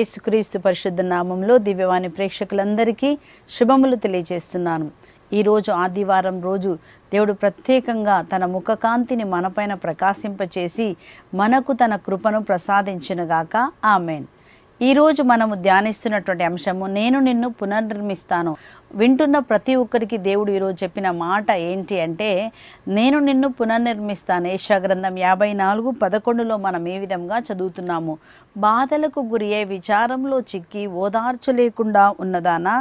ఏసుక్రీస్తు పరిశుద్ధ నామంలో దివ్యవాణి ప్రేక్షకులందరికీ శుభములు తెలియజేస్తున్నాను ఈరోజు ఆదివారం రోజు దేవుడు ప్రత్యేకంగా తన ముఖకాంతిని మనపైన ప్రకాశింపచేసి మనకు తన కృపను ప్రసాదించినగాక ఆమెన్ ఈరోజు మనము ధ్యానిస్తున్నటువంటి అంశము నేను నిన్ను పునర్నిర్మిస్తాను వింటున్న ప్రతి ఒక్కరికి దేవుడు ఈరోజు చెప్పిన మాట ఏంటి అంటే నేను నిన్ను పునర్నిర్మిస్తాను గ్రంథం యాభై నాలుగు పదకొండులో మనం ఏ విధంగా చదువుతున్నాము బాధలకు గురి విచారంలో చిక్కి ఓదార్చలేకుండా ఉన్నదానా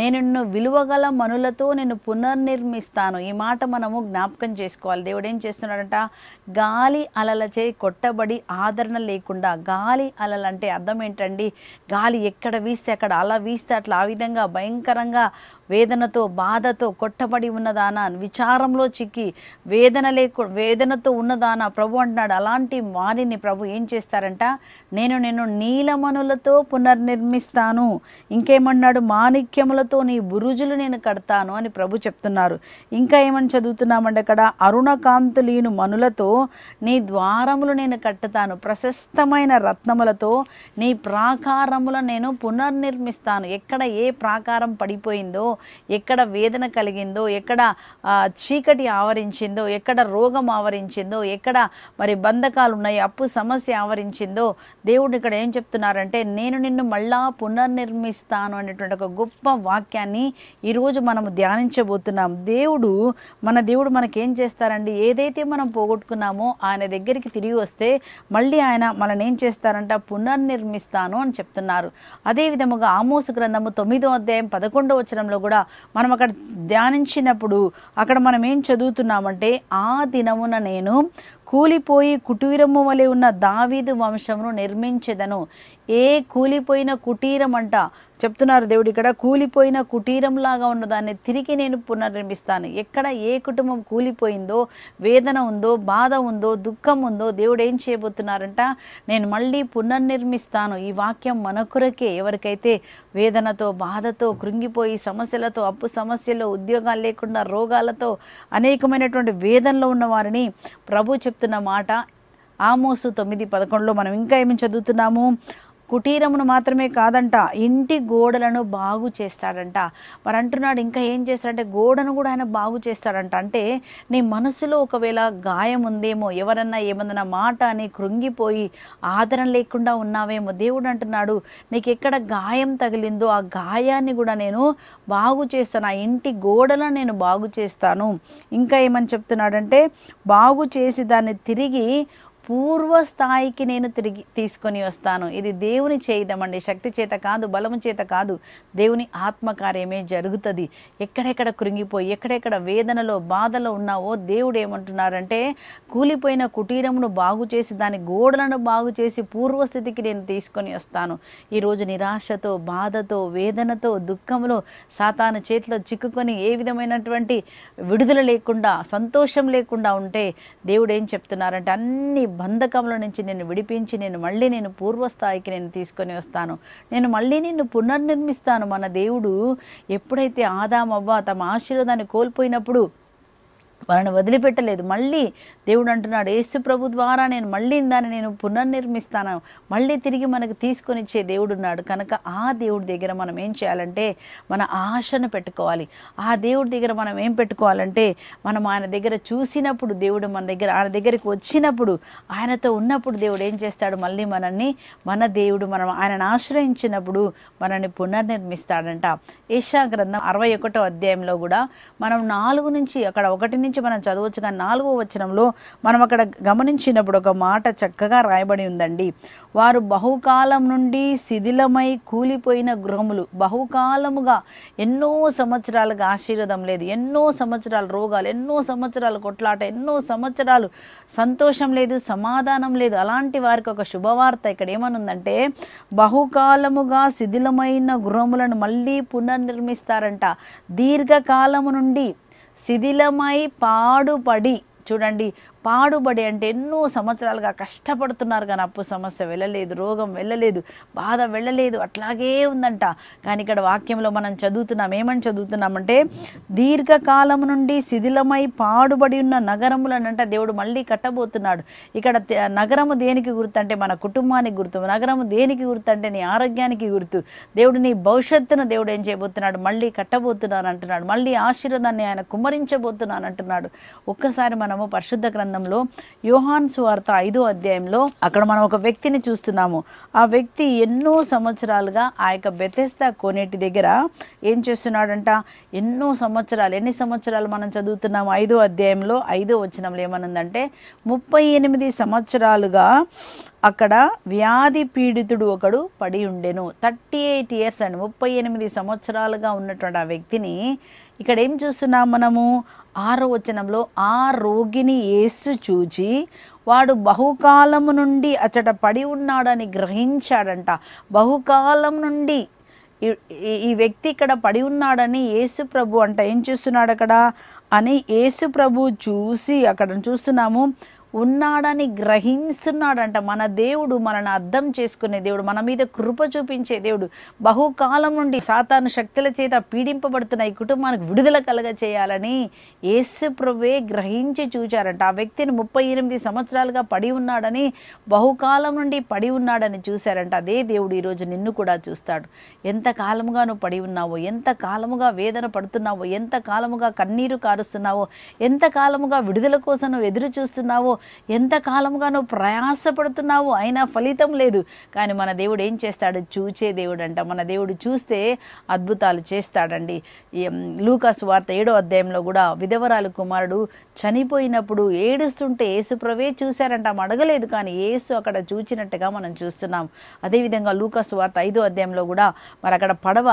నేను నిన్ను విలువగల మనులతో నేను పునర్నిర్మిస్తాను ఈ మాట మనము జ్ఞాపకం చేసుకోవాలి దేవుడు ఏం చేస్తున్నాడంట గాలి అలలచే కొట్టబడి ఆదరణ లేకుండా గాలి అలలు అంటే అర్థం ఏంటండి గాలి ఎక్కడ వీస్తే అక్కడ అలా వీస్తే అట్లా ఆ విధంగా భయంకరంగా వేదనతో బాధతో కొట్టబడి ఉన్నదానా విచారంలో చిక్కి వేదన లేకు వేదనతో ఉన్నదానా ప్రభు అంటున్నాడు అలాంటి వారిని ప్రభు ఏం చేస్తారంట నేను నేను నీలమనులతో పునర్నిర్మిస్తాను ఇంకేమన్నాడు మాణిక్యములతో నీ బురుజులు నేను కడతాను అని ప్రభు చెప్తున్నారు ఇంకా ఏమని చదువుతున్నామంటే అక్కడ అరుణకాంతులీను మనులతో నీ ద్వారములు నేను కట్టుతాను ప్రశస్తమైన రత్నములతో నీ ప్రాకారముల నేను పునర్నిర్మిస్తాను ఎక్కడ ఏ ప్రాకారం పడిపోయిందో ఎక్కడ వేదన కలిగిందో ఎక్కడ చీకటి ఆవరించిందో ఎక్కడ రోగం ఆవరించిందో ఎక్కడ మరి బంధకాలు ఉన్నాయి అప్పు సమస్య ఆవరించిందో దేవుడు ఇక్కడ ఏం చెప్తున్నారంటే నేను నిన్ను మళ్ళా పునర్నిర్మిస్తాను అనేటువంటి ఒక గొప్ప వాక్యాన్ని ఈరోజు మనము ధ్యానించబోతున్నాం దేవుడు మన దేవుడు మనకేం చేస్తారండి ఏదైతే మనం పోగొట్టుకున్నామో ఆయన దగ్గరికి తిరిగి వస్తే మళ్ళీ ఆయన మనని ఏం చేస్తారంట పునర్నిర్మిస్తాను అని చెప్తున్నారు అదేవిధముగా ఆమోసు గ్రంథము తొమ్మిదో అధ్యాయం పదకొండవ వచనంలో కూడా కూడా మనం అక్కడ ధ్యానించినప్పుడు అక్కడ మనం ఏం చదువుతున్నామంటే ఆ దినమున నేను కూలిపోయి కుటీరము వలె ఉన్న దావీదు వంశమును నిర్మించెదను ఏ కూలిపోయిన కుటీరం అంట చెప్తున్నారు దేవుడు ఇక్కడ కూలిపోయిన కుటీరం లాగా ఉన్నదాన్ని తిరిగి నేను పునర్నిర్మిస్తాను ఎక్కడ ఏ కుటుంబం కూలిపోయిందో వేదన ఉందో బాధ ఉందో దుఃఖం ఉందో దేవుడు ఏం చేయబోతున్నారంట నేను మళ్ళీ పునర్నిర్మిస్తాను ఈ వాక్యం మనకురకే ఎవరికైతే వేదనతో బాధతో కృంగిపోయి సమస్యలతో అప్పు సమస్యలు ఉద్యోగాలు లేకుండా రోగాలతో అనేకమైనటువంటి వేదనలో ఉన్నవారిని ప్రభు చెప్తున్న మాట ఆమోసు తొమ్మిది పదకొండులో మనం ఇంకా ఏమి చదువుతున్నాము కుటీరమును మాత్రమే కాదంట ఇంటి గోడలను బాగు చేస్తాడంట మరి అంటున్నాడు ఇంకా ఏం చేస్తాడంటే గోడను కూడా ఆయన బాగు చేస్తాడంట అంటే నీ మనసులో ఒకవేళ గాయం ఉందేమో ఎవరన్నా ఏమన్నా మాట అని కృంగిపోయి ఆదరణ లేకుండా ఉన్నావేమో దేవుడు అంటున్నాడు నీకు ఎక్కడ గాయం తగిలిందో ఆ గాయాన్ని కూడా నేను బాగు చేస్తాను ఆ ఇంటి గోడలను నేను బాగు చేస్తాను ఇంకా ఏమని చెప్తున్నాడంటే బాగు చేసి దాన్ని తిరిగి పూర్వస్థాయికి నేను తిరిగి తీసుకొని వస్తాను ఇది దేవుని చేయడం శక్తి చేత కాదు బలము చేత కాదు దేవుని ఆత్మకార్యమే జరుగుతుంది ఎక్కడెక్కడ కృంగిపోయి ఎక్కడెక్కడ వేదనలో బాధలో ఉన్నావో దేవుడు ఏమంటున్నారంటే కూలిపోయిన కుటీరమును బాగు చేసి దాని గోడలను బాగు చేసి పూర్వస్థితికి నేను తీసుకొని వస్తాను ఈరోజు నిరాశతో బాధతో వేదనతో దుఃఖంలో సాతాను చేతిలో చిక్కుకొని ఏ విధమైనటువంటి విడుదల లేకుండా సంతోషం లేకుండా ఉంటే దేవుడు ఏం చెప్తున్నారంటే అన్ని బంధకంలో నుంచి నేను విడిపించి నేను మళ్ళీ నేను పూర్వస్థాయికి నేను తీసుకొని వస్తాను నేను మళ్ళీ నిన్ను పునర్నిర్మిస్తాను మన దేవుడు ఎప్పుడైతే ఆదామవ్వ తమ ఆశీర్వాదాన్ని కోల్పోయినప్పుడు వాళ్ళని వదిలిపెట్టలేదు మళ్ళీ దేవుడు అంటున్నాడు యేసు ప్రభు ద్వారా నేను మళ్ళీ దాన్ని నేను పునర్నిర్మిస్తాను మళ్ళీ తిరిగి మనకు తీసుకొనిచ్చే దేవుడు ఉన్నాడు కనుక ఆ దేవుడి దగ్గర మనం ఏం చేయాలంటే మన ఆశను పెట్టుకోవాలి ఆ దేవుడి దగ్గర మనం ఏం పెట్టుకోవాలంటే మనం ఆయన దగ్గర చూసినప్పుడు దేవుడు మన దగ్గర ఆయన దగ్గరికి వచ్చినప్పుడు ఆయనతో ఉన్నప్పుడు దేవుడు ఏం చేస్తాడు మళ్ళీ మనల్ని మన దేవుడు మనం ఆయనను ఆశ్రయించినప్పుడు మనల్ని పునర్నిర్మిస్తాడంట ఏషా గ్రంథం అరవై ఒకటో అధ్యాయంలో కూడా మనం నాలుగు నుంచి అక్కడ ఒకటి నుంచి గురించి మనం చదవచ్చు కానీ నాలుగో వచనంలో మనం అక్కడ గమనించినప్పుడు ఒక మాట చక్కగా రాయబడి ఉందండి వారు బహుకాలం నుండి శిథిలమై కూలిపోయిన గృహములు బహుకాలముగా ఎన్నో సంవత్సరాలకు ఆశీర్వదం లేదు ఎన్నో సంవత్సరాలు రోగాలు ఎన్నో సంవత్సరాలు కొట్లాట ఎన్నో సంవత్సరాలు సంతోషం లేదు సమాధానం లేదు అలాంటి వారికి ఒక శుభవార్త ఇక్కడ ఏమనుందంటే బహుకాలముగా శిథిలమైన గృహములను మళ్ళీ పునర్నిర్మిస్తారంట దీర్ఘకాలము నుండి శిథిలమై పాడుపడి చూడండి పాడుబడి అంటే ఎన్నో సంవత్సరాలుగా కష్టపడుతున్నారు కానీ అప్పు సమస్య వెళ్ళలేదు రోగం వెళ్ళలేదు బాధ వెళ్ళలేదు అట్లాగే ఉందంట కానీ ఇక్కడ వాక్యంలో మనం చదువుతున్నాం ఏమని చదువుతున్నామంటే దీర్ఘకాలం నుండి శిథిలమై పాడుబడి ఉన్న నగరములనంట దేవుడు మళ్ళీ కట్టబోతున్నాడు ఇక్కడ నగరము దేనికి గుర్తు అంటే మన కుటుంబానికి గుర్తు నగరము దేనికి గుర్తు అంటే నీ ఆరోగ్యానికి గుర్తు దేవుడు నీ భవిష్యత్తును దేవుడు ఏం చేయబోతున్నాడు మళ్ళీ కట్టబోతున్నాను అంటున్నాడు మళ్ళీ ఆశీర్వాదాన్ని ఆయన కుమ్మరించబోతున్నాను అంటున్నాడు ఒక్కసారి మనము పరిశుద్ధ గ్రంథం గ్రంథంలో యోహాన్ సువార్త ఐదో అధ్యాయంలో అక్కడ మనం ఒక వ్యక్తిని చూస్తున్నాము ఆ వ్యక్తి ఎన్నో సంవత్సరాలుగా ఆ యొక్క బెతెస్త కోనేటి దగ్గర ఏం చేస్తున్నాడంట ఎన్నో సంవత్సరాలు ఎన్ని సంవత్సరాలు మనం చదువుతున్నాము ఐదో అధ్యాయంలో ఐదో వచనంలో ఏమనుందంటే ముప్పై ఎనిమిది సంవత్సరాలుగా అక్కడ వ్యాధి పీడితుడు ఒకడు పడి ఉండెను థర్టీ ఎయిట్ ఇయర్స్ అండ్ ముప్పై ఎనిమిది సంవత్సరాలుగా ఉన్నటువంటి ఆ వ్యక్తిని ఇక్కడ ఏం చూస్తున్నాం మనము ఆరో వచనంలో ఆ రోగిని ఏసు చూచి వాడు బహుకాలం నుండి అచ్చట పడి ఉన్నాడని గ్రహించాడంట బహుకాలం నుండి ఈ వ్యక్తి ఇక్కడ పడి ఉన్నాడని యేసు ప్రభు అంట ఏం చేస్తున్నాడు అక్కడ అని యేసు ప్రభు చూసి అక్కడ చూస్తున్నాము ఉన్నాడని గ్రహిస్తున్నాడంట మన దేవుడు మనల్ని అర్థం చేసుకునే దేవుడు మన మీద కృప చూపించే దేవుడు బహుకాలం నుండి సాతాను శక్తుల చేత పీడింపబడుతున్న ఈ కుటుంబానికి విడుదల కలగ చేయాలని యేసు ప్రభువే గ్రహించి చూచారంట ఆ వ్యక్తిని ముప్పై ఎనిమిది సంవత్సరాలుగా పడి ఉన్నాడని బహుకాలం నుండి పడి ఉన్నాడని చూశారంట అదే దేవుడు ఈరోజు నిన్ను కూడా చూస్తాడు ఎంత కాలముగా నువ్వు పడి ఉన్నావో ఎంత కాలముగా వేదన పడుతున్నావో ఎంత కాలముగా కన్నీరు కారుస్తున్నావో ఎంత కాలముగా విడుదల కోసం నువ్వు ఎదురు చూస్తున్నావో ఎంతకాలంగా నువ్వు ప్రయాసపడుతున్నావు అయినా ఫలితం లేదు కానీ మన దేవుడు ఏం చేస్తాడు చూచే దేవుడు అంట మన దేవుడు చూస్తే అద్భుతాలు చేస్తాడండి లూకాస్ వార్త ఏడో అధ్యాయంలో కూడా విధవరాలు కుమారుడు చనిపోయినప్పుడు ఏడుస్తుంటే ఏసుప్రవే ప్రవే చూశారంట అడగలేదు కానీ ఏసు అక్కడ చూచినట్టుగా మనం చూస్తున్నాం అదేవిధంగా లూకాస్ వార్త ఐదో అధ్యాయంలో కూడా మరి అక్కడ పడవ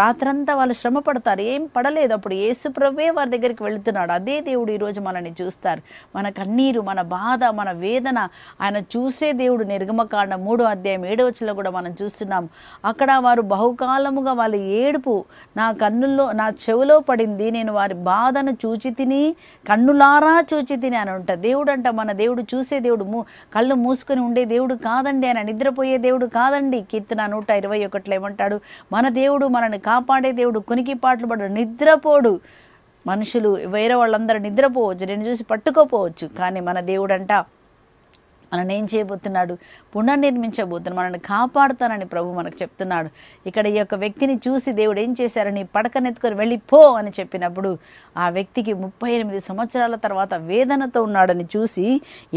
రాత్రంతా వాళ్ళు శ్రమ పడతారు ఏం పడలేదు అప్పుడు ఏసుప్రవే ప్రవే వారి దగ్గరికి వెళుతున్నాడు అదే దేవుడు ఈరోజు మనల్ని చూస్తారు మన కన్నీరు మన మన బాధ మన వేదన ఆయన చూసే దేవుడు నిర్గమకాండ మూడో అధ్యాయం ఏడవచ్చులో కూడా మనం చూస్తున్నాం అక్కడ వారు బహుకాలముగా వాళ్ళ ఏడుపు నా కన్నుల్లో నా చెవిలో పడింది నేను వారి బాధను చూచి తిని కన్నులారా చూచి తిని అని అంట దేవుడు అంట మన దేవుడు చూసే దేవుడు మూ కళ్ళు మూసుకొని ఉండే దేవుడు కాదండి ఆయన నిద్రపోయే దేవుడు కాదండి కీర్తన నూట ఇరవై ఒకటిలో ఏమంటాడు మన దేవుడు మనల్ని కాపాడే దేవుడు కొనికి పాటలు పడు నిద్రపోడు మనుషులు వేరే వాళ్ళందరూ నిద్రపోవచ్చు నేను చూసి పట్టుకోపోవచ్చు కానీ మన దేవుడంట మనం ఏం చేయబోతున్నాడు పునర్నిర్మించబోతున్నాడు మనల్ని కాపాడుతానని ప్రభు మనకు చెప్తున్నాడు ఇక్కడ ఈ యొక్క వ్యక్తిని చూసి దేవుడు ఏం చేశారు నీ పడకనెత్తుకొని వెళ్ళిపో అని చెప్పినప్పుడు ఆ వ్యక్తికి ముప్పై ఎనిమిది సంవత్సరాల తర్వాత వేదనతో ఉన్నాడని చూసి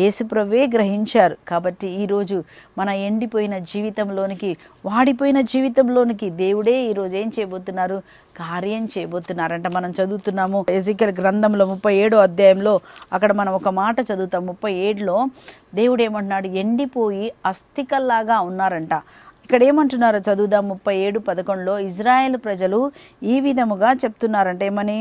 యేసుప్రవే గ్రహించారు కాబట్టి ఈరోజు మన ఎండిపోయిన జీవితంలోనికి వాడిపోయిన జీవితంలోనికి దేవుడే ఈరోజు ఏం చేయబోతున్నారు కార్యం చేయబోతున్నారంట మనం చదువుతున్నాము ఎజికల్ గ్రంథంలో ముప్పై ఏడో అధ్యాయంలో అక్కడ మనం ఒక మాట చదువుతాం ముప్పై ఏడులో దేవుడు ఏమంటున్నాడు ఎండిపోయి అస్థికల్లాగా ఉన్నారంట ఇక్కడ ఏమంటున్నారో చదువుదాం ముప్పై ఏడు పదకొండులో ఇజ్రాయెల్ ప్రజలు ఈ విధముగా చెప్తున్నారంట ఏమని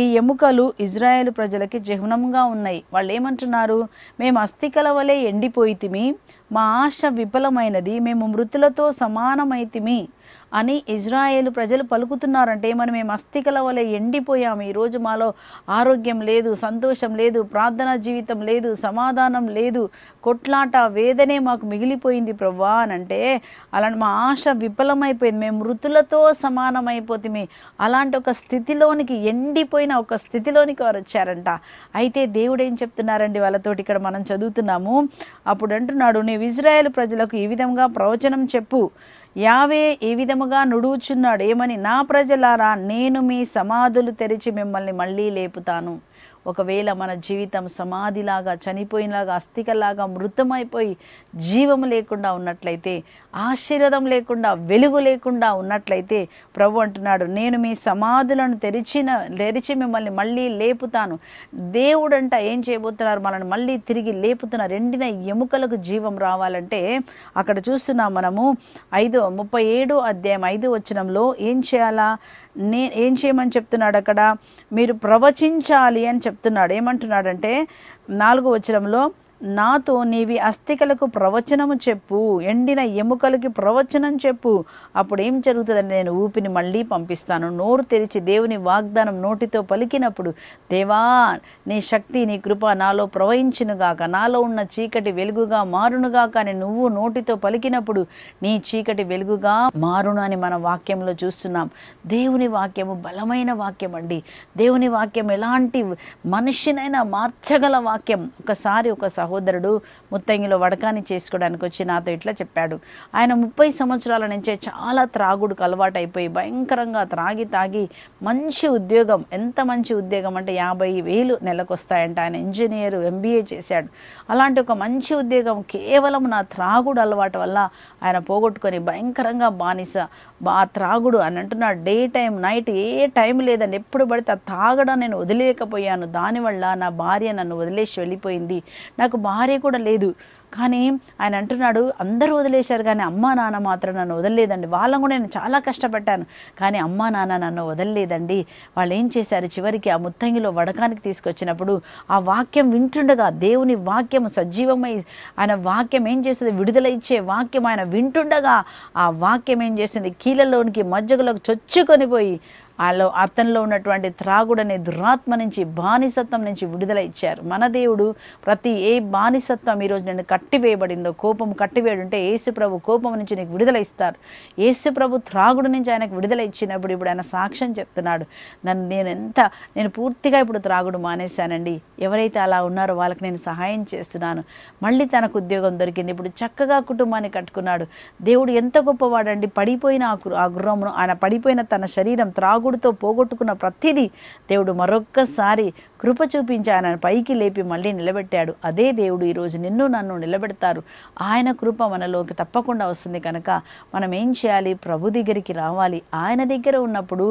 ఈ ఎముకలు ఇజ్రాయెల్ ప్రజలకి జహ్నంగా ఉన్నాయి వాళ్ళు ఏమంటున్నారు మేము అస్థికల వలె ఎండిపోయితిమి మా ఆశ విఫలమైనది మేము మృతులతో సమానమైతిమి అని ఇజ్రాయేల్ ప్రజలు పలుకుతున్నారంటే మనం మేము అస్థికల వలె ఎండిపోయాము ఈరోజు మాలో ఆరోగ్యం లేదు సంతోషం లేదు ప్రార్థన జీవితం లేదు సమాధానం లేదు కొట్లాట వేదనే మాకు మిగిలిపోయింది ప్రవ్వా అని అంటే అలాంటి మా ఆశ విఫలమైపోయింది మేము మృతులతో సమానమైపోతుంది అలాంటి ఒక స్థితిలోనికి ఎండిపోయిన ఒక స్థితిలోనికి వారు వచ్చారంట అయితే దేవుడు ఏం చెప్తున్నారండి వాళ్ళతోటి ఇక్కడ మనం చదువుతున్నాము అప్పుడు అంటున్నాడు నీవు ఇజ్రాయేల్ ప్రజలకు ఈ విధంగా ప్రవచనం చెప్పు యావే ఈ విధముగా నుడుచున్నాడు ఏమని నా ప్రజలారా నేను మీ సమాధులు తెరిచి మిమ్మల్ని మళ్ళీ లేపుతాను ఒకవేళ మన జీవితం సమాధిలాగా చనిపోయినలాగా అస్థికలాగా మృతమైపోయి జీవం లేకుండా ఉన్నట్లయితే ఆశీర్వాదం లేకుండా వెలుగు లేకుండా ఉన్నట్లయితే ప్రభు అంటున్నాడు నేను మీ సమాధులను తెరిచిన తెరిచి మిమ్మల్ని మళ్ళీ లేపుతాను దేవుడంట ఏం చేయబోతున్నారు మనల్ని మళ్ళీ తిరిగి లేపుతున్నారు రెండిన ఎముకలకు జీవం రావాలంటే అక్కడ చూస్తున్నాం మనము ఐదు ముప్పై ఏడు అధ్యాయం ఐదు వచనంలో ఏం చేయాలా నే ఏం చేయమని చెప్తున్నాడు అక్కడ మీరు ప్రవచించాలి అని చెప్తున్నాడు ఏమంటున్నాడంటే నాలుగు వచనంలో నాతో నీవి అస్థికలకు ప్రవచనము చెప్పు ఎండిన ఎముకలకి ప్రవచనం చెప్పు అప్పుడు ఏం జరుగుతుందని నేను ఊపిని మళ్ళీ పంపిస్తాను నోరు తెరిచి దేవుని వాగ్దానం నోటితో పలికినప్పుడు దేవా నీ శక్తి నీ కృప నాలో ప్రవహించునుగాక నాలో ఉన్న చీకటి వెలుగుగా మారునుగాక అని నువ్వు నోటితో పలికినప్పుడు నీ చీకటి వెలుగుగా మారును అని మన వాక్యంలో చూస్తున్నాం దేవుని వాక్యము బలమైన వాక్యం అండి దేవుని వాక్యం ఎలాంటి మనిషినైనా మార్చగల వాక్యం ఒకసారి ఒకసారి సహోదరుడు ముత్తంగిలో వడకాని చేసుకోవడానికి వచ్చి నాతో ఇట్లా చెప్పాడు ఆయన ముప్పై సంవత్సరాల నుంచే చాలా త్రాగుడుకు అలవాటైపోయి భయంకరంగా త్రాగి తాగి మంచి ఉద్యోగం ఎంత మంచి ఉద్యోగం అంటే యాభై వేలు నెలకొస్తాయంట ఆయన ఇంజనీరు ఎంబీఏ చేశాడు అలాంటి ఒక మంచి ఉద్యోగం కేవలం నా త్రాగుడు అలవాటు వల్ల ఆయన పోగొట్టుకొని భయంకరంగా బానిస బా త్రాగుడు అని అంటున్నాడు డే టైం నైట్ ఏ టైం లేదండి ఎప్పుడు పడితే ఆ తాగడం నేను వదిలేకపోయాను దానివల్ల నా భార్య నన్ను వదిలేసి వెళ్ళిపోయింది నాకు నాకు భార్య కూడా లేదు కానీ ఆయన అంటున్నాడు అందరూ వదిలేశారు కానీ అమ్మా నాన్న మాత్రం నన్ను వదలలేదండి వాళ్ళని కూడా నేను చాలా కష్టపడ్డాను కానీ అమ్మా నాన్న నన్ను వదలలేదండి వాళ్ళు ఏం చేశారు చివరికి ఆ ముత్తంగిలో వడకానికి తీసుకొచ్చినప్పుడు ఆ వాక్యం వింటుండగా దేవుని వాక్యం సజీవమై ఆయన వాక్యం ఏం చేస్తుంది విడుదల ఇచ్చే వాక్యం ఆయన వింటుండగా ఆ వాక్యం ఏం చేసింది కీళ్ళలోనికి మజ్జగలోకి చొచ్చుకొని పోయి వాళ్ళు అతనిలో ఉన్నటువంటి త్రాగుడనే దురాత్మ నుంచి బానిసత్వం నుంచి విడుదల ఇచ్చారు మన దేవుడు ప్రతి ఏ బానిసత్వం ఈరోజు నేను కట్టివేయబడిందో కోపం కట్టివేయుడుంటే యేసుప్రభు కోపం నుంచి నీకు విడుదల ఇస్తారు యేసుప్రభు త్రాగుడు నుంచి ఆయనకు విడుదల ఇచ్చినప్పుడు ఇప్పుడు ఆయన సాక్ష్యం చెప్తున్నాడు నన్ను నేను ఎంత నేను పూర్తిగా ఇప్పుడు త్రాగుడు మానేశానండి ఎవరైతే అలా ఉన్నారో వాళ్ళకి నేను సహాయం చేస్తున్నాను మళ్ళీ తనకు ఉద్యోగం దొరికింది ఇప్పుడు చక్కగా కుటుంబాన్ని కట్టుకున్నాడు దేవుడు ఎంత గొప్పవాడండి పడిపోయిన ఆ గుర్రమును ఆయన పడిపోయిన తన శరీరం త్రాగు తాగుడుతో పోగొట్టుకున్న ప్రతిదీ దేవుడు మరొక్కసారి కృప చూపించి పైకి లేపి మళ్ళీ నిలబెట్టాడు అదే దేవుడు ఈరోజు నిన్ను నన్ను నిలబెడతారు ఆయన కృప మనలోకి తప్పకుండా వస్తుంది కనుక మనం ఏం చేయాలి ప్రభు దగ్గరికి రావాలి ఆయన దగ్గర ఉన్నప్పుడు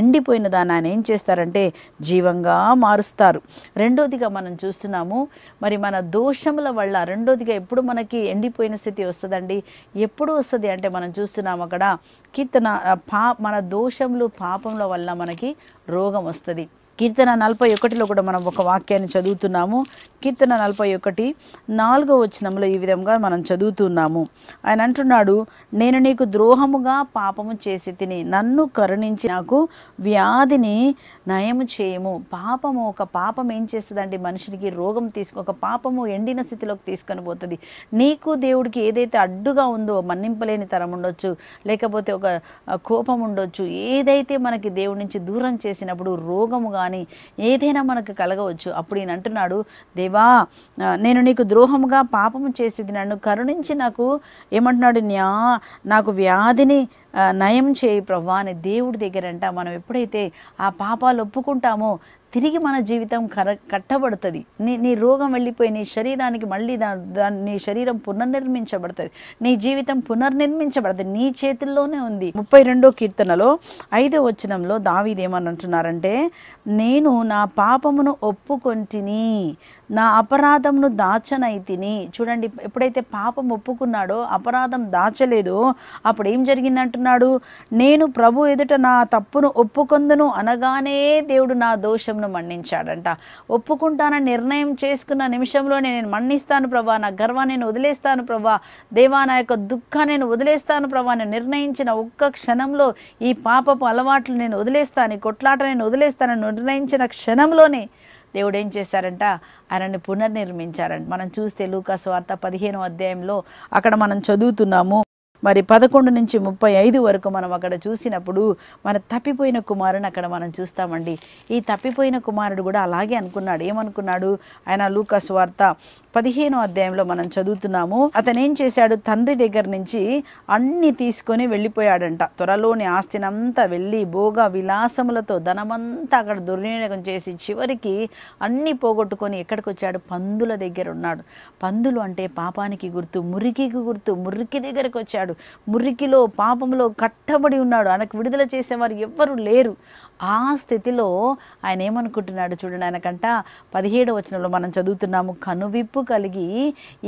ఎండిపోయిన దాన్ని ఆయన ఏం చేస్తారంటే జీవంగా మారుస్తారు రెండోదిగా మనం చూస్తున్నాము మరి మన దోషముల వల్ల రెండోదిగా ఎప్పుడు మనకి ఎండిపోయిన స్థితి వస్తుందండి ఎప్పుడు వస్తుంది అంటే మనం చూస్తున్నాము అక్కడ కీర్తన పా మన దోషములు పాపముల వల్ల మనకి రోగం వస్తుంది కీర్తన నలభై ఒకటిలో కూడా మనం ఒక వాక్యాన్ని చదువుతున్నాము కీర్తన నలభై ఒకటి నాలుగో వచనంలో ఈ విధంగా మనం చదువుతున్నాము ఆయన అంటున్నాడు నేను నీకు ద్రోహముగా పాపము చేసి తిని నన్ను కరుణించి నాకు వ్యాధిని నయము చేయము పాపము ఒక పాపం ఏం చేస్తుందండి మనిషికి రోగం తీసుకు ఒక పాపము ఎండిన స్థితిలోకి తీసుకొని పోతుంది నీకు దేవుడికి ఏదైతే అడ్డుగా ఉందో మన్నింపలేని తరం ఉండొచ్చు లేకపోతే ఒక కోపం ఉండొచ్చు ఏదైతే మనకి దేవుడి నుంచి దూరం చేసినప్పుడు రోగము కానీ కానీ ఏదైనా మనకు కలగవచ్చు అప్పుడు ఈయన అంటున్నాడు దేవా నేను నీకు ద్రోహముగా పాపము చేసేది నన్ను కరుణించి నాకు ఏమంటున్నాడు న్యా నాకు వ్యాధిని నయం చేయి ప్రభా అని దేవుడి దగ్గర అంట మనం ఎప్పుడైతే ఆ పాపాలు ఒప్పుకుంటామో తిరిగి మన జీవితం కర కట్టబడుతుంది నీ నీ రోగం వెళ్ళిపోయి నీ శరీరానికి మళ్ళీ దా దాని నీ శరీరం పునర్నిర్మించబడుతుంది నీ జీవితం పునర్నిర్మించబడుతుంది నీ చేతుల్లోనే ఉంది ముప్పై రెండో కీర్తనలో ఐదో వచనంలో దావీదేమని అంటున్నారంటే నేను నా పాపమును ఒప్పుకొంటిని నా అపరాధమును దాచనైతిని చూడండి ఎప్పుడైతే పాపం ఒప్పుకున్నాడో అపరాధం దాచలేదో అప్పుడు ఏం జరిగిందంటున్నాడు నేను ప్రభు ఎదుట నా తప్పును ఒప్పుకొందును అనగానే దేవుడు నా దోషంను మన్నించాడంట ఒప్పుకుంటానని నిర్ణయం చేసుకున్న నిమిషంలోనే నేను మన్నిస్తాను ప్రభా నా గర్వాన్ని నేను వదిలేస్తాను ప్రభా దేవా నా యొక్క దుఃఖాన్ని నేను వదిలేస్తాను ప్రభా నేను నిర్ణయించిన ఒక్క క్షణంలో ఈ పాపపు అలవాట్లు నేను వదిలేస్తాను కొట్లాట నేను వదిలేస్తాను నిర్ణయించిన క్షణంలోనే దేవుడు ఏం చేశారంట ఆయనని పునర్నిర్మించారంట మనం చూస్తే లూకాసు వార్త పదిహేను అధ్యాయంలో అక్కడ మనం చదువుతున్నాము మరి పదకొండు నుంచి ముప్పై ఐదు వరకు మనం అక్కడ చూసినప్పుడు మన తప్పిపోయిన కుమారుని అక్కడ మనం చూస్తామండి ఈ తప్పిపోయిన కుమారుడు కూడా అలాగే అనుకున్నాడు ఏమనుకున్నాడు ఆయన లూకస్ వార్త పదిహేనో అధ్యాయంలో మనం చదువుతున్నాము అతను ఏం చేశాడు తండ్రి దగ్గర నుంచి అన్ని తీసుకొని వెళ్ళిపోయాడంట త్వరలోని ఆస్తినంతా వెళ్ళి భోగ విలాసములతో ధనమంతా అక్కడ దుర్వినియోగం చేసి చివరికి అన్ని పోగొట్టుకొని ఎక్కడికి వచ్చాడు పందుల దగ్గర ఉన్నాడు పందులు అంటే పాపానికి గుర్తు మురికికి గుర్తు మురికి దగ్గరకు వచ్చాడు ఉన్నాడు మురికిలో పాపంలో కట్టబడి ఉన్నాడు ఆయనకు విడుదల చేసేవారు ఎవ్వరూ లేరు ఆ స్థితిలో ఆయన ఏమనుకుంటున్నాడు చూడండి ఆయనకంట పదిహేడు వచనంలో మనం చదువుతున్నాము కనువిప్పు కలిగి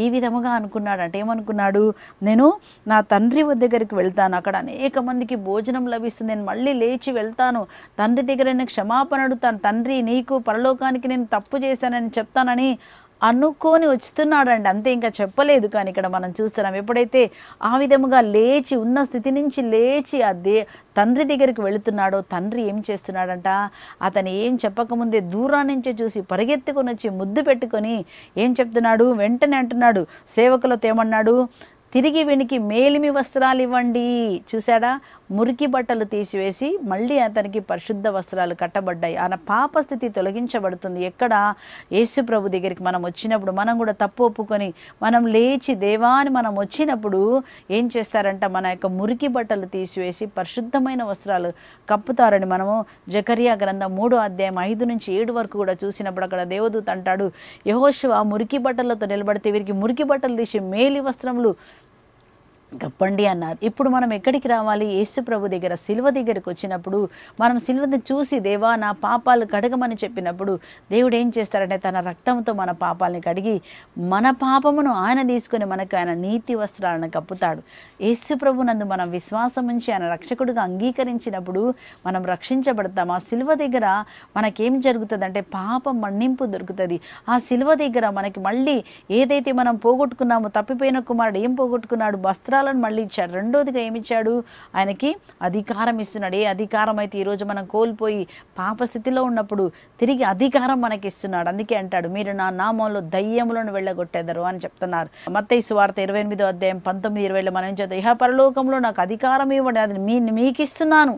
ఈ విధముగా అనుకున్నాడు అంటే ఏమనుకున్నాడు నేను నా తండ్రి దగ్గరికి వెళ్తాను అక్కడ అనేక మందికి భోజనం లభిస్తుంది నేను మళ్ళీ లేచి వెళ్తాను తండ్రి దగ్గర నేను క్షమాపణ అడుగుతాను తండ్రి నీకు పరలోకానికి నేను తప్పు చేశానని చెప్తానని అనుకోని వచ్చుతున్నాడండి అంతే ఇంకా చెప్పలేదు కానీ ఇక్కడ మనం చూస్తున్నాం ఎప్పుడైతే ఆ విధముగా లేచి ఉన్న స్థితి నుంచి లేచి ఆ దే తండ్రి దగ్గరికి వెళుతున్నాడో తండ్రి ఏం చేస్తున్నాడంట అతను ఏం చెప్పకముందే దూరాన్ని నుంచి చూసి పరిగెత్తుకుని వచ్చి ముద్దు పెట్టుకొని ఏం చెప్తున్నాడు వెంటనే అంటున్నాడు సేవకులతో ఏమన్నాడు తిరిగి వెనికి మేలిమి వస్త్రాలు ఇవ్వండి చూశాడా మురికి బట్టలు తీసివేసి మళ్ళీ అతనికి పరిశుద్ధ వస్త్రాలు కట్టబడ్డాయి ఆయన పాపస్థితి తొలగించబడుతుంది ఎక్కడ యేసు ప్రభు దగ్గరికి మనం వచ్చినప్పుడు మనం కూడా తప్పు ఒప్పుకొని మనం లేచి దేవాన్ని మనం వచ్చినప్పుడు ఏం చేస్తారంట మన యొక్క మురికి బట్టలు తీసివేసి పరిశుద్ధమైన వస్త్రాలు కప్పుతారని మనము జకరియా గ్రంథం మూడో అధ్యాయం ఐదు నుంచి ఏడు వరకు కూడా చూసినప్పుడు అక్కడ దేవదూత అంటాడు యహోశివ మురికి బట్టలతో నిలబడితే వీరికి మురికి బట్టలు తీసి మేలి వస్త్రములు గప్పండి అన్నారు ఇప్పుడు మనం ఎక్కడికి రావాలి యేసు ప్రభు దగ్గర సిల్వ దగ్గరకు వచ్చినప్పుడు మనం సిల్వని చూసి దేవా నా పాపాలు కడగమని చెప్పినప్పుడు దేవుడు ఏం చేస్తారంటే తన రక్తంతో మన పాపాలని కడిగి మన పాపమును ఆయన తీసుకొని మనకు ఆయన నీతి వస్త్రాలను కప్పుతాడు యేసు ప్రభు నందు మనం విశ్వాసం ఉంచి ఆయన రక్షకుడుగా అంగీకరించినప్పుడు మనం రక్షించబడతాం ఆ సిల్వ దగ్గర మనకేం జరుగుతుందంటే పాప మన్నింపు దొరుకుతుంది ఆ సిల్వ దగ్గర మనకి మళ్ళీ ఏదైతే మనం పోగొట్టుకున్నామో తప్పిపోయిన కుమారుడు ఏం పోగొట్టుకున్నాడు వస్త్రాలు అధికారాలను మళ్ళీ ఇచ్చాడు రెండోదిగా ఏమిచ్చాడు ఆయనకి అధికారం ఇస్తున్నాడు ఏ అధికారం అయితే ఈరోజు మనం కోల్పోయి పాప స్థితిలో ఉన్నప్పుడు తిరిగి అధికారం మనకి ఇస్తున్నాడు అందుకే అంటాడు మీరు నా నామంలో దయ్యములను వెళ్ళగొట్టేదరు అని చెప్తున్నారు మత్తయి సువార్త ఇరవై ఎనిమిదో అధ్యాయం పంతొమ్మిది ఇరవైలో మనం చేద్దాం ఇహ పరలోకంలో నాకు అధికారం ఇవ్వండి అది మీ మీకు ఇస్తున్నాను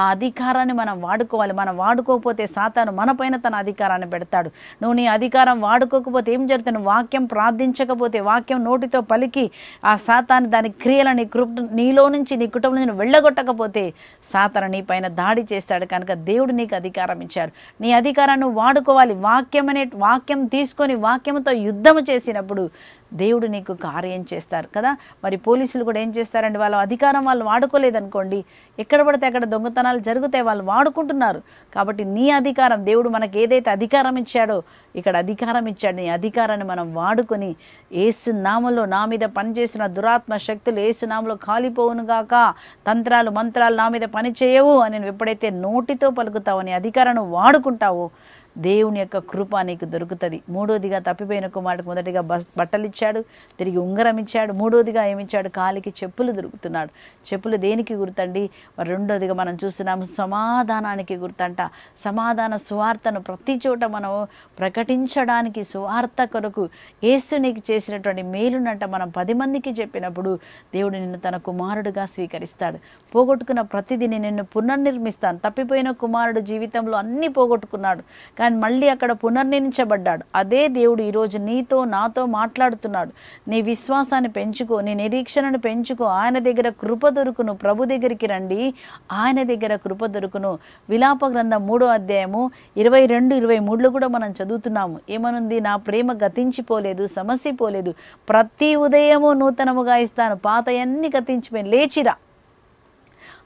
ఆ అధికారాన్ని మనం వాడుకోవాలి మనం వాడుకోకపోతే సాతాను మనపైన తన అధికారాన్ని పెడతాడు నువ్వు నీ అధికారం వాడుకోకపోతే ఏం జరుగుతుంది వాక్యం ప్రార్థించకపోతే వాక్యం నోటితో పలికి ఆ సాతాన్ని దాని క్రియలని కృప్ నీలో నుంచి నీ కుటుంబం నుంచి వెళ్ళగొట్టకపోతే సాతాను నీ పైన దాడి చేస్తాడు కనుక దేవుడు నీకు అధికారం ఇచ్చారు నీ అధికారాన్ని వాడుకోవాలి వాక్యం అనే వాక్యం తీసుకొని వాక్యంతో యుద్ధము చేసినప్పుడు దేవుడు నీకు కార్యం చేస్తారు కదా మరి పోలీసులు కూడా ఏం చేస్తారండి వాళ్ళ అధికారం వాళ్ళు వాడుకోలేదనుకోండి ఎక్కడ పడితే అక్కడ దొంగతనాలు జరిగితే వాళ్ళు వాడుకుంటున్నారు కాబట్టి నీ అధికారం దేవుడు మనకు ఏదైతే అధికారం ఇచ్చాడో ఇక్కడ అధికారం ఇచ్చాడు నీ అధికారాన్ని మనం వాడుకొని ఏసునామలో నా మీద పనిచేసిన దురాత్మ శక్తులు ఏసునామలో కాలిపోవునుగాక తంత్రాలు మంత్రాలు నా మీద పనిచేయవు అని ఎప్పుడైతే నోటితో పలుకుతావు నీ అధికారాన్ని వాడుకుంటావో దేవుని యొక్క కృప నీకు దొరుకుతుంది మూడోదిగా తప్పిపోయిన కుమారుడికి మొదటిగా బస్ బట్టలు ఇచ్చాడు తిరిగి ఉంగరం ఇచ్చాడు మూడోదిగా ఏమిచ్చాడు కాలికి చెప్పులు దొరుకుతున్నాడు చెప్పులు దేనికి గుర్తండి మరి రెండోదిగా మనం చూస్తున్నాము సమాధానానికి గుర్తంట సమాధాన సువార్తను ప్రతి చోట మనం ప్రకటించడానికి సువార్త కొరకు యేసు నీకు చేసినటువంటి మేలునంట మనం పది మందికి చెప్పినప్పుడు దేవుడు నిన్ను తన కుమారుడుగా స్వీకరిస్తాడు పోగొట్టుకున్న ప్రతిదీ నేను నిన్ను పునర్నిర్మిస్తాను తప్పిపోయిన కుమారుడు జీవితంలో అన్నీ పోగొట్టుకున్నాడు కానీ ఆయన మళ్ళీ అక్కడ పునర్నిర్మించబడ్డాడు అదే దేవుడు ఈరోజు నీతో నాతో మాట్లాడుతున్నాడు నీ విశ్వాసాన్ని పెంచుకో నీ నిరీక్షణను పెంచుకో ఆయన దగ్గర కృప దొరుకును ప్రభు దగ్గరికి రండి ఆయన దగ్గర కృప దొరుకును విలాప గ్రంథం మూడో అధ్యాయము ఇరవై రెండు ఇరవై మూడులో కూడా మనం చదువుతున్నాము ఏమనుంది నా ప్రేమ గతించిపోలేదు సమస్య పోలేదు ప్రతి ఉదయము నూతనముగా ఇస్తాను పాతయన్నీ గతించిపోయి లేచిరా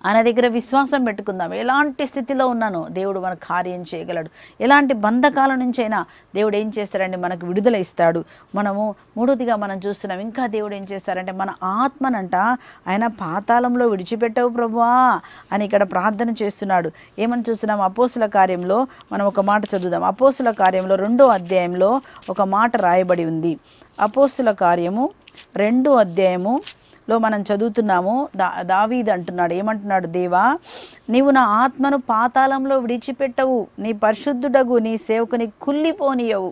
ఆయన దగ్గర విశ్వాసం పెట్టుకుందాం ఎలాంటి స్థితిలో ఉన్నానో దేవుడు మన కార్యం చేయగలడు ఎలాంటి బంధకాల నుంచైనా దేవుడు ఏం చేస్తారంటే మనకు విడుదల ఇస్తాడు మనము మూడోదిగా మనం చూస్తున్నాం ఇంకా దేవుడు ఏం చేస్తారంటే మన ఆత్మనంట ఆయన పాతాళంలో విడిచిపెట్టవు ప్రభువా అని ఇక్కడ ప్రార్థన చేస్తున్నాడు ఏమని చూస్తున్నాం అపోసుల కార్యంలో మనం ఒక మాట చదువుదాం అపోసుల కార్యంలో రెండో అధ్యాయంలో ఒక మాట రాయబడి ఉంది అపోసుల కార్యము రెండో అధ్యాయము లో మనం చదువుతున్నాము దా దావీద్ అంటున్నాడు ఏమంటున్నాడు దేవా నీవు నా ఆత్మను పాతాళంలో విడిచిపెట్టవు నీ పరిశుద్ధుడగు నీ సేవకుని కుల్లిపోనియవు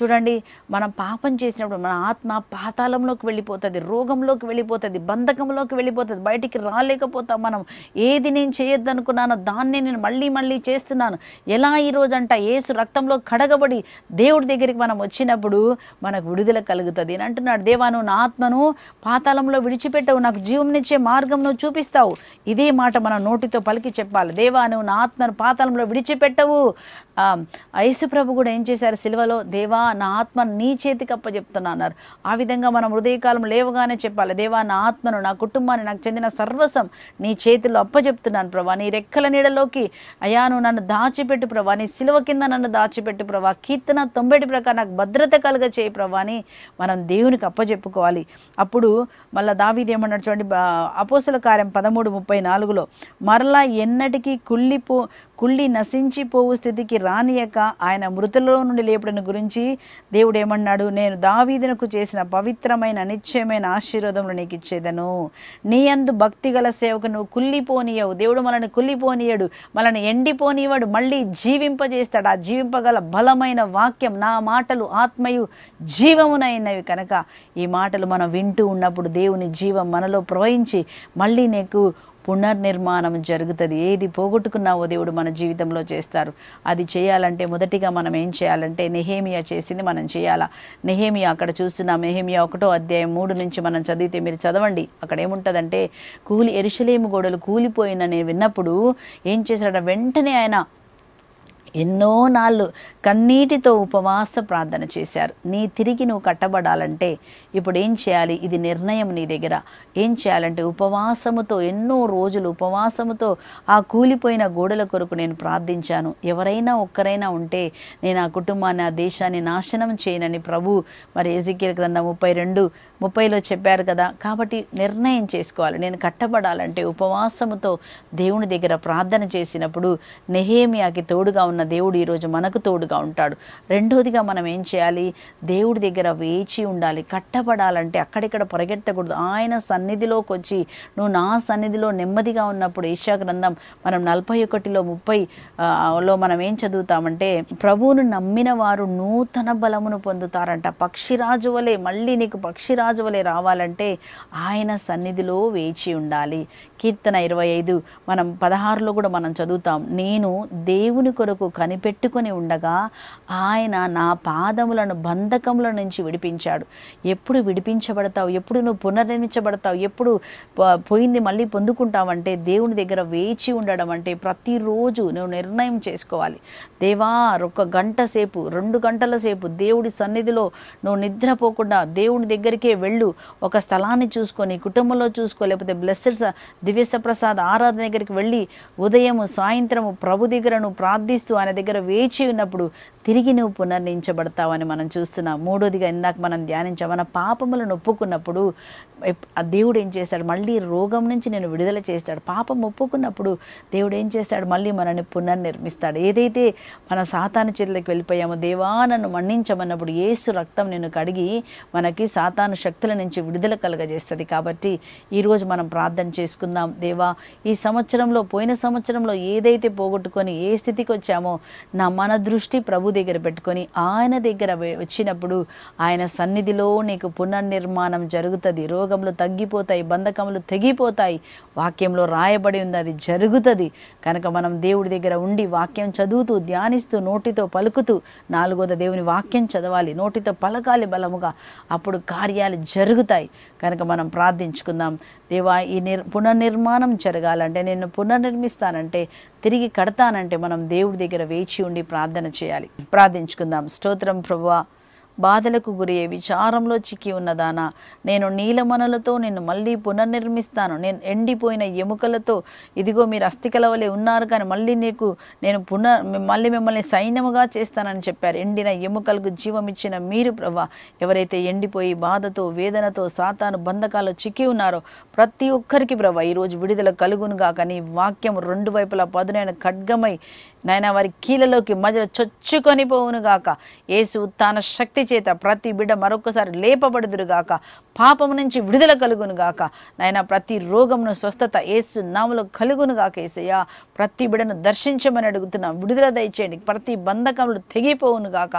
చూడండి మనం పాపం చేసినప్పుడు మన ఆత్మ పాతాళంలోకి వెళ్ళిపోతుంది రోగంలోకి వెళ్ళిపోతుంది బంధకంలోకి వెళ్ళిపోతుంది బయటికి రాలేకపోతాం మనం ఏది నేను చేయొద్దు అనుకున్నానో దాన్నే నేను మళ్ళీ మళ్ళీ చేస్తున్నాను ఎలా ఈరోజు అంట ఏసు రక్తంలో కడగబడి దేవుడి దగ్గరికి మనం వచ్చినప్పుడు మనకు విడుదల కలుగుతుంది అని అంటున్నాడు దేవా నువ్వు నా ఆత్మను పాతాళంలో విడిచిపెట్టవు నాకు జీవంనిచ్చే మార్గం నువ్వు చూపిస్తావు ఇదే మాట మన నోటితో పలికి చెప్పాలి దేవా నువ్వు నా ఆత్మను పాతాళంలో విడిచిపెట్టవు యేసు ప్రభు కూడా ఏం చేశారు సిలువలో దేవా నా ఆత్మ నీ చేతికి చెప్తున్నా అన్నారు ఆ విధంగా మనం హృదయకాలం లేవగానే చెప్పాలి దేవా నా ఆత్మను నా కుటుంబాన్ని నాకు చెందిన సర్వసం నీ చేతిలో అప్పజెప్తున్నాను ప్రభా నీ రెక్కల నీడలోకి అయా నన్ను దాచిపెట్టు ప్రభా నీ సిలువ కింద నన్ను దాచిపెట్టు ప్రభా కీర్తన తొంభై ప్రకారం నాకు భద్రత కలుగ చేయి ప్రభా అని మనం దేవునికి అప్పజెప్పుకోవాలి అప్పుడు మళ్ళీ దావీది ఏమన్నాడు చూడండి అపోసల కార్యం పదమూడు ముప్పై నాలుగులో మరలా ఎన్నటికీ కుళ్ళిపో కుళ్ళి నశించిపోవు స్థితికి రానియక ఆయన మృతులలో నుండి లేపడిన గురించి దేవుడు ఏమన్నాడు నేను దావీదునకు చేసిన పవిత్రమైన నిశ్చయమైన ఆశీర్వాదములు నీకు ఇచ్చేదను నీ అందు భక్తి గల సేవకు నువ్వు దేవుడు మనల్ని కుళ్ళిపోనీయడు మనల్ని ఎండిపోనివాడు మళ్ళీ జీవింపజేస్తాడు ఆ జీవింపగల బలమైన వాక్యం నా మాటలు ఆత్మయు జీవమునైనవి కనుక ఈ మాటలు మనం వింటూ ఉన్నప్పుడు దేవుని జీవం మనలో ప్రవహించి మళ్ళీ నీకు పునర్నిర్మాణం జరుగుతుంది ఏది పోగొట్టుకున్నావో దేవుడు మన జీవితంలో చేస్తారు అది చేయాలంటే మొదటిగా మనం ఏం చేయాలంటే నెహేమియా చేసింది మనం చేయాలా నెహేమియా అక్కడ చూస్తున్నాం నెహేమియా ఒకటో అధ్యాయం మూడు నుంచి మనం చదివితే మీరు చదవండి అక్కడ ఏముంటుందంటే కూలి ఎరుషలేము గోడలు కూలిపోయిననే విన్నప్పుడు ఏం చేశాడ వెంటనే ఆయన ఎన్నో నాళ్ళు కన్నీటితో ఉపవాస ప్రార్థన చేశారు నీ తిరిగి నువ్వు కట్టబడాలంటే ఇప్పుడు ఏం చేయాలి ఇది నిర్ణయం నీ దగ్గర ఏం చేయాలంటే ఉపవాసముతో ఎన్నో రోజులు ఉపవాసముతో ఆ కూలిపోయిన గోడల కొరకు నేను ప్రార్థించాను ఎవరైనా ఒక్కరైనా ఉంటే నేను ఆ కుటుంబాన్ని ఆ దేశాన్ని నాశనం చేయనని ప్రభు మరి ఎజకీల గ్రంథం ముప్పై రెండు ముప్పైలో చెప్పారు కదా కాబట్టి నిర్ణయం చేసుకోవాలి నేను కట్టబడాలంటే ఉపవాసముతో దేవుని దగ్గర ప్రార్థన చేసినప్పుడు నెహేమియాకి తోడుగా ఉన్న దేవుడు ఈరోజు మనకు తోడుగా ఉంటాడు రెండోదిగా మనం ఏం చేయాలి దేవుడి దగ్గర వేచి ఉండాలి కట్టబడాలంటే అక్కడిక్కడ పరిగెత్తకూడదు ఆయన సన్నిధిలోకి వచ్చి నువ్వు నా సన్నిధిలో నెమ్మదిగా ఉన్నప్పుడు ఈశా గ్రంథం మనం నలభై ఒకటిలో ముప్పై లో మనం ఏం చదువుతామంటే ప్రభువును నమ్మిన వారు నూతన బలమును పొందుతారంట పక్షిరాజు వలె మళ్ళీ నీకు పక్షిరాజు రాజు వలె రావాలంటే ఆయన సన్నిధిలో వేచి ఉండాలి కీర్తన ఇరవై ఐదు మనం పదహారులో కూడా మనం చదువుతాం నేను దేవుని కొరకు కనిపెట్టుకొని ఉండగా ఆయన నా పాదములను బంధకముల నుంచి విడిపించాడు ఎప్పుడు విడిపించబడతావు ఎప్పుడు నువ్వు పునర్నిర్మించబడతావు ఎప్పుడు పోయింది మళ్ళీ పొందుకుంటావంటే దేవుని దగ్గర వేచి ఉండడం అంటే ప్రతిరోజు నువ్వు నిర్ణయం చేసుకోవాలి దేవా ఒక గంట సేపు రెండు గంటల సేపు దేవుడి సన్నిధిలో నువ్వు నిద్రపోకుండా దేవుని దగ్గరికే వెళ్ళు ఒక స్థలాన్ని చూసుకొని కుటుంబంలో చూసుకో లేకపోతే బ్లెస్సెడ్ దివ్యసప్రసాద్ ఆరాధన దగ్గరికి వెళ్ళి ఉదయం సాయంత్రము ప్రభు దగ్గర నువ్వు ప్రార్థిస్తూ ఆయన దగ్గర వేచి ఉన్నప్పుడు తిరిగి నువ్వు పునర్నించబడతావని మనం చూస్తున్నాం మూడోదిగా ఇందాక మనం ధ్యానించాం మన పాపములను ఒప్పుకున్నప్పుడు దేవుడు ఏం చేస్తాడు మళ్ళీ రోగం నుంచి నేను విడుదల చేస్తాడు పాపం ఒప్పుకున్నప్పుడు దేవుడు ఏం చేస్తాడు మళ్ళీ మనల్ని పునర్నిర్మిస్తాడు ఏదైతే మన సాతాను చేతులకు వెళ్ళిపోయామో దేవా నన్ను మన్నించమన్నప్పుడు ఏసు రక్తం నేను కడిగి మనకి సాతాను శక్తుల నుంచి విడుదల కలగజేస్తుంది కాబట్టి ఈరోజు మనం ప్రార్థన చేసుకుందాం దేవా ఈ సంవత్సరంలో పోయిన సంవత్సరంలో ఏదైతే పోగొట్టుకొని ఏ స్థితికి వచ్చామో నా మన దృష్టి ప్రభు దగ్గర పెట్టుకొని ఆయన దగ్గర వచ్చినప్పుడు ఆయన సన్నిధిలో నీకు పునర్నిర్మాణం జరుగుతుంది రోగములు తగ్గిపోతాయి బంధకములు తెగిపోతాయి వాక్యంలో రాయబడి ఉంది అది జరుగుతుంది కనుక మనం దేవుడి దగ్గర ఉండి వాక్యం చదువుతూ ధ్యానిస్తూ నోటితో పలుకుతూ నాలుగోద దేవుని వాక్యం చదవాలి నోటితో పలకాలి బలముగా అప్పుడు కార్యాలు జరుగుతాయి కనుక మనం ప్రార్థించుకుందాం దేవా ఈ నిర్ పునర్నిర్మాణం జరగాలంటే నేను పునర్నిర్మిస్తానంటే తిరిగి కడతానంటే మనం దేవుడి దగ్గర వేచి ఉండి ప్రార్థన చేయాలి ప్రార్థించుకుందాం స్తోత్రం ప్రభువా బాధలకు గురయ్యే విచారంలో చిక్కి ఉన్నదానా నేను నీలమనలతో నిన్ను మళ్ళీ పునర్నిర్మిస్తాను నేను ఎండిపోయిన ఎముకలతో ఇదిగో మీరు అస్థికలవలే ఉన్నారు కానీ మళ్ళీ నీకు నేను పునర్ మళ్ళీ మిమ్మల్ని సైన్యముగా చేస్తానని చెప్పారు ఎండిన ఎముకలకు జీవమిచ్చిన మీరు ప్రభా ఎవరైతే ఎండిపోయి బాధతో వేదనతో సాతాను బంధకాలు చిక్కి ఉన్నారో ప్రతి ఒక్కరికి ప్రభా ఈరోజు విడుదల కలుగునుగా కానీ వాక్యం రెండు వైపులా పదునైన ఖడ్గమై నాయన వారి కీలలోకి మధ్య చొచ్చుకొని పోవునుగాక ఏసు ఉత్థాన శక్తి చేత ప్రతి బిడ్డ మరొకసారి లేపబడుదురుగాక పాపము నుంచి విడుదల కలుగును గాక నాయన ప్రతి రోగమును స్వస్థత ఏసు కలుగును గాక ఏసయ్యా ప్రతి బిడను దర్శించమని అడుగుతున్నాం విడుదల దయచేయండి ప్రతి బంధకములు తెగిపోవును గాక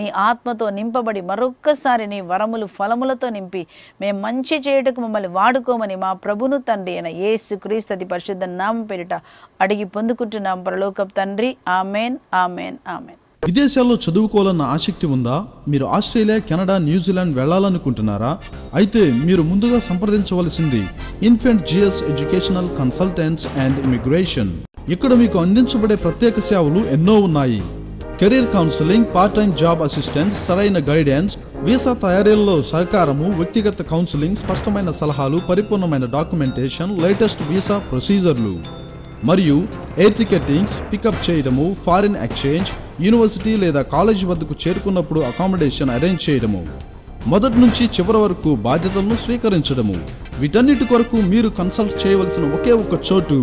నీ ఆత్మతో నింపబడి మరొక్కసారి నీ వరములు ఫలములతో నింపి మేము మంచి చేయుటకు మమ్మల్ని వాడుకోమని మా ప్రభును తండ్రి అయిన ఏసు క్రీస్తది పరిశుద్ధ నామం పేరిట అడిగి పొందుకుంటున్నాం పరలోకపు తండ్రి ఆమెన్ ఆమెన్ ఆమెన్ విదేశాల్లో చదువుకోవాలన్న ఆసక్తి ఉందా మీరు ఆస్ట్రేలియా కెనడా న్యూజిలాండ్ వెళ్ళాలనుకుంటున్నారా అయితే మీరు ముందుగా సంప్రదించవలసింది Infant GS educational consultants and immigration ఇక్కడ మీకు అందించబడే ప్రత్యేక సేవలు ఎన్నో ఉన్నాయి career counselling part time job assistance సరైన గైడెన్స్ వీసా తయారీల్లో సహకారము వ్యక్తిగత కౌన్సిలింగ్ స్పష్టమైన సలహాలు పరిపూర్ణమైన డాక్యుమెంటేషన్ లేటెస్ట్ వీసా ప్రొసీజర్లు మరియు ఎయిర్ టికెట్టింగ్స్ పికప్ చేయడము ఫారిన్ ఎక్స్చేంజ్ యూనివర్సిటీ లేదా కాలేజీ వద్దకు చేరుకున్నప్పుడు అకామిడేషన్ అరేంజ్ చేయడము మొదటి నుంచి చివరి వరకు బాధ్యతలను స్వీకరించడము వీటన్నిటి కొరకు మీరు కన్సల్ట్ చేయవలసిన ఒకే ఒక చోటు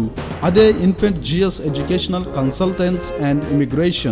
అదే Infant GS educational consultants and immigration